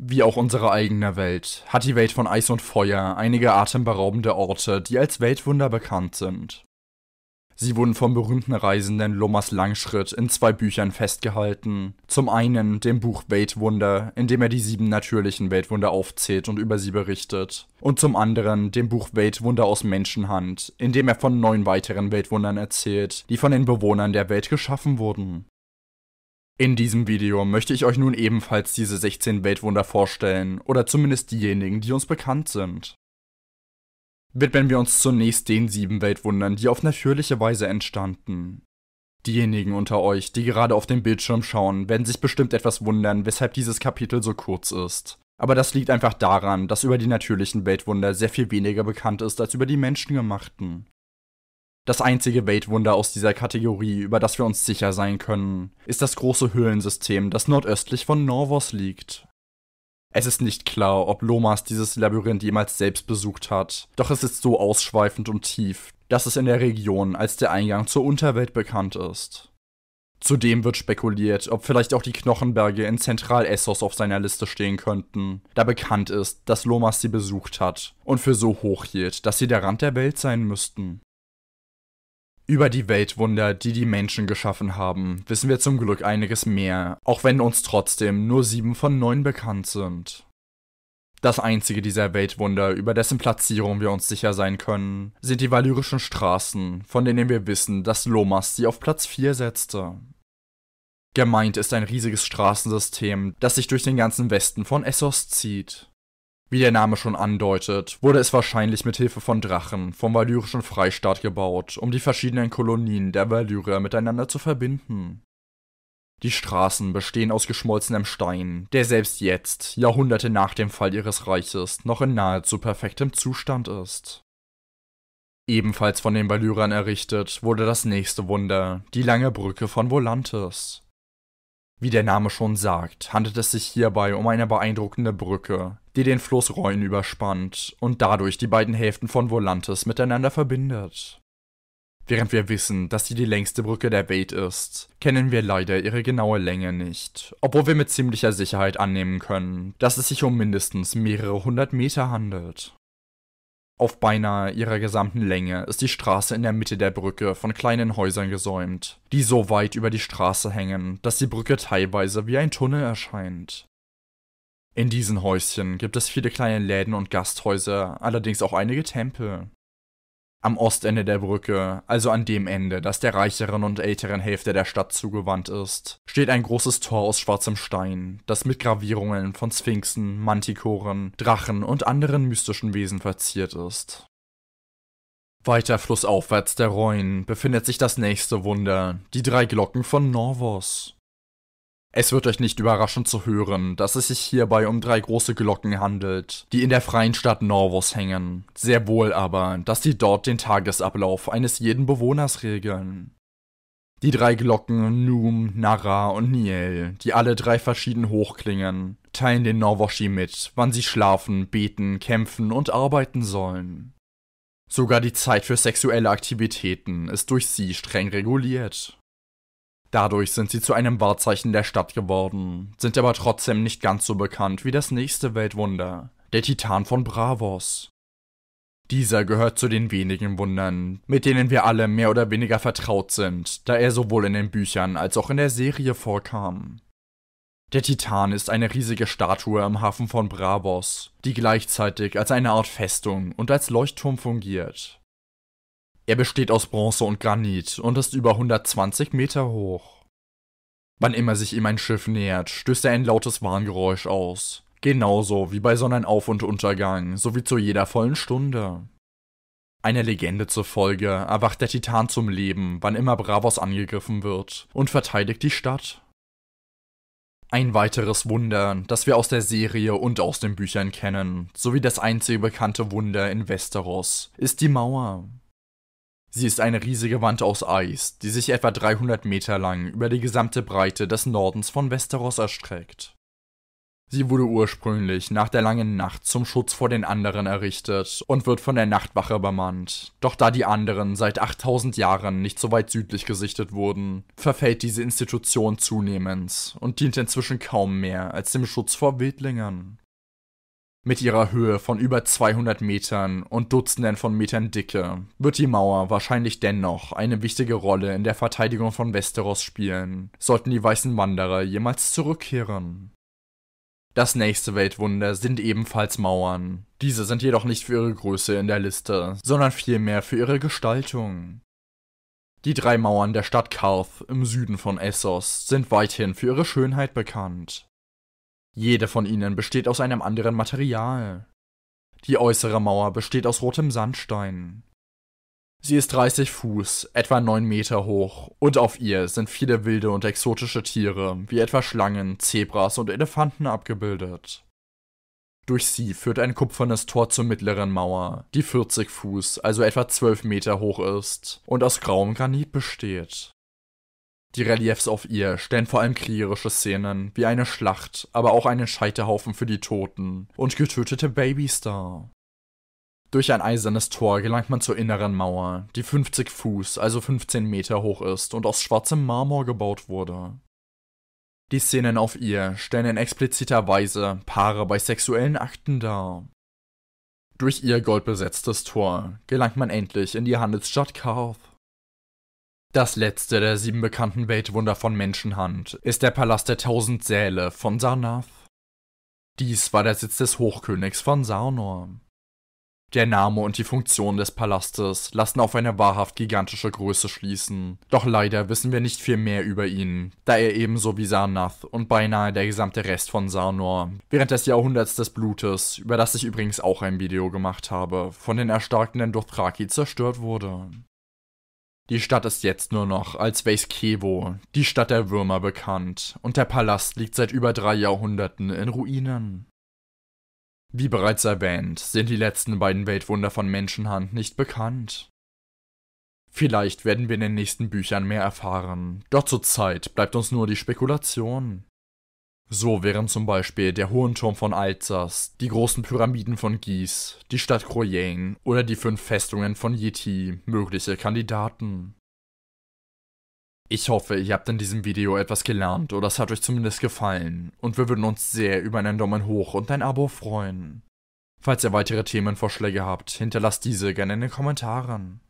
Wie auch unsere eigene Welt hat die Welt von Eis und Feuer einige atemberaubende Orte, die als Weltwunder bekannt sind. Sie wurden vom berühmten Reisenden Lomas Langschritt in zwei Büchern festgehalten. Zum einen dem Buch Weltwunder, in dem er die sieben natürlichen Weltwunder aufzählt und über sie berichtet. Und zum anderen dem Buch Weltwunder aus Menschenhand, in dem er von neun weiteren Weltwundern erzählt, die von den Bewohnern der Welt geschaffen wurden. In diesem Video möchte ich euch nun ebenfalls diese 16 Weltwunder vorstellen, oder zumindest diejenigen, die uns bekannt sind. Widmen wir uns zunächst den sieben Weltwundern, die auf natürliche Weise entstanden. Diejenigen unter euch, die gerade auf den Bildschirm schauen, werden sich bestimmt etwas wundern, weshalb dieses Kapitel so kurz ist. Aber das liegt einfach daran, dass über die natürlichen Weltwunder sehr viel weniger bekannt ist als über die menschengemachten. Das einzige Weltwunder aus dieser Kategorie, über das wir uns sicher sein können, ist das große Höhlensystem, das nordöstlich von Norvos liegt. Es ist nicht klar, ob Lomas dieses Labyrinth jemals selbst besucht hat, doch es ist so ausschweifend und tief, dass es in der Region als der Eingang zur Unterwelt bekannt ist. Zudem wird spekuliert, ob vielleicht auch die Knochenberge in Zentral-Essos auf seiner Liste stehen könnten, da bekannt ist, dass Lomas sie besucht hat und für so hoch hielt, dass sie der Rand der Welt sein müssten. Über die Weltwunder, die die Menschen geschaffen haben, wissen wir zum Glück einiges mehr, auch wenn uns trotzdem nur sieben von neun bekannt sind. Das einzige dieser Weltwunder, über dessen Platzierung wir uns sicher sein können, sind die Valyrischen Straßen, von denen wir wissen, dass Lomas sie auf Platz 4 setzte. Gemeint ist ein riesiges Straßensystem, das sich durch den ganzen Westen von Essos zieht. Wie der Name schon andeutet, wurde es wahrscheinlich mit Hilfe von Drachen vom valyrischen Freistaat gebaut, um die verschiedenen Kolonien der Valyrier miteinander zu verbinden. Die Straßen bestehen aus geschmolzenem Stein, der selbst jetzt, Jahrhunderte nach dem Fall ihres Reiches, noch in nahezu perfektem Zustand ist. Ebenfalls von den Valyrern errichtet wurde das nächste Wunder, die lange Brücke von Volantis. Wie der Name schon sagt, handelt es sich hierbei um eine beeindruckende Brücke, die den Fluss Rhein überspannt und dadurch die beiden Hälften von Volantis miteinander verbindet. Während wir wissen, dass sie die längste Brücke der Welt ist, kennen wir leider ihre genaue Länge nicht, obwohl wir mit ziemlicher Sicherheit annehmen können, dass es sich um mindestens mehrere hundert Meter handelt. Auf beinahe ihrer gesamten Länge ist die Straße in der Mitte der Brücke von kleinen Häusern gesäumt, die so weit über die Straße hängen, dass die Brücke teilweise wie ein Tunnel erscheint. In diesen Häuschen gibt es viele kleine Läden und Gasthäuser, allerdings auch einige Tempel am Ostende der Brücke, also an dem Ende, das der reicheren und älteren Hälfte der Stadt zugewandt ist, steht ein großes Tor aus schwarzem Stein, das mit Gravierungen von Sphinxen, Mantikoren, Drachen und anderen mystischen Wesen verziert ist. Weiter flussaufwärts der Rhone befindet sich das nächste Wunder, die drei Glocken von Norvos. Es wird euch nicht überraschen zu hören, dass es sich hierbei um drei große Glocken handelt, die in der freien Stadt Norvos hängen. Sehr wohl aber, dass sie dort den Tagesablauf eines jeden Bewohners regeln. Die drei Glocken Noom, Nara und Niel, die alle drei verschieden hochklingen, teilen den Norwoshi mit, wann sie schlafen, beten, kämpfen und arbeiten sollen. Sogar die Zeit für sexuelle Aktivitäten ist durch sie streng reguliert. Dadurch sind sie zu einem Wahrzeichen der Stadt geworden, sind aber trotzdem nicht ganz so bekannt wie das nächste Weltwunder, der Titan von Bravos. Dieser gehört zu den wenigen Wundern, mit denen wir alle mehr oder weniger vertraut sind, da er sowohl in den Büchern als auch in der Serie vorkam. Der Titan ist eine riesige Statue im Hafen von Bravos, die gleichzeitig als eine Art Festung und als Leuchtturm fungiert. Er besteht aus Bronze und Granit und ist über 120 Meter hoch. Wann immer sich ihm ein Schiff nähert, stößt er ein lautes Warngeräusch aus. Genauso wie bei Sonnenauf- und Untergang, sowie zu jeder vollen Stunde. Einer Legende zufolge erwacht der Titan zum Leben, wann immer Bravos angegriffen wird, und verteidigt die Stadt. Ein weiteres Wunder, das wir aus der Serie und aus den Büchern kennen, sowie das einzige bekannte Wunder in Westeros, ist die Mauer. Sie ist eine riesige Wand aus Eis, die sich etwa 300 Meter lang über die gesamte Breite des Nordens von Westeros erstreckt. Sie wurde ursprünglich nach der langen Nacht zum Schutz vor den anderen errichtet und wird von der Nachtwache bemannt. Doch da die anderen seit 8000 Jahren nicht so weit südlich gesichtet wurden, verfällt diese Institution zunehmend und dient inzwischen kaum mehr als dem Schutz vor Wildlingern. Mit ihrer Höhe von über 200 Metern und Dutzenden von Metern Dicke wird die Mauer wahrscheinlich dennoch eine wichtige Rolle in der Verteidigung von Westeros spielen, sollten die weißen Wanderer jemals zurückkehren. Das nächste Weltwunder sind ebenfalls Mauern. Diese sind jedoch nicht für ihre Größe in der Liste, sondern vielmehr für ihre Gestaltung. Die drei Mauern der Stadt Karth im Süden von Essos sind weithin für ihre Schönheit bekannt. Jede von ihnen besteht aus einem anderen Material. Die äußere Mauer besteht aus rotem Sandstein. Sie ist 30 Fuß, etwa 9 Meter hoch, und auf ihr sind viele wilde und exotische Tiere, wie etwa Schlangen, Zebras und Elefanten abgebildet. Durch sie führt ein kupfernes Tor zur mittleren Mauer, die 40 Fuß, also etwa 12 Meter hoch ist und aus grauem Granit besteht. Die Reliefs auf ihr stellen vor allem kriegerische Szenen, wie eine Schlacht, aber auch einen Scheiterhaufen für die Toten und getötete Babys dar. Durch ein eisernes Tor gelangt man zur inneren Mauer, die 50 Fuß, also 15 Meter hoch ist und aus schwarzem Marmor gebaut wurde. Die Szenen auf ihr stellen in expliziter Weise Paare bei sexuellen Akten dar. Durch ihr goldbesetztes Tor gelangt man endlich in die Handelsstadt Carth. Das letzte der sieben bekannten Weltwunder von Menschenhand ist der Palast der tausend Säle von Sarnath. Dies war der Sitz des Hochkönigs von Sarnor. Der Name und die Funktion des Palastes lassen auf eine wahrhaft gigantische Größe schließen, doch leider wissen wir nicht viel mehr über ihn, da er ebenso wie Sarnath und beinahe der gesamte Rest von Sarnor während des Jahrhunderts des Blutes, über das ich übrigens auch ein Video gemacht habe, von den Erstarkenden durch Thraki zerstört wurde. Die Stadt ist jetzt nur noch als Veiskevo, die Stadt der Würmer, bekannt, und der Palast liegt seit über drei Jahrhunderten in Ruinen. Wie bereits erwähnt, sind die letzten beiden Weltwunder von Menschenhand nicht bekannt. Vielleicht werden wir in den nächsten Büchern mehr erfahren, doch zurzeit bleibt uns nur die Spekulation. So wären zum Beispiel der Turm von Alzers, die großen Pyramiden von Gies, die Stadt Croyane oder die fünf Festungen von Yeti mögliche Kandidaten. Ich hoffe, ihr habt in diesem Video etwas gelernt oder es hat euch zumindest gefallen und wir würden uns sehr über einen Daumen hoch und ein Abo freuen. Falls ihr weitere Themenvorschläge habt, hinterlasst diese gerne in den Kommentaren.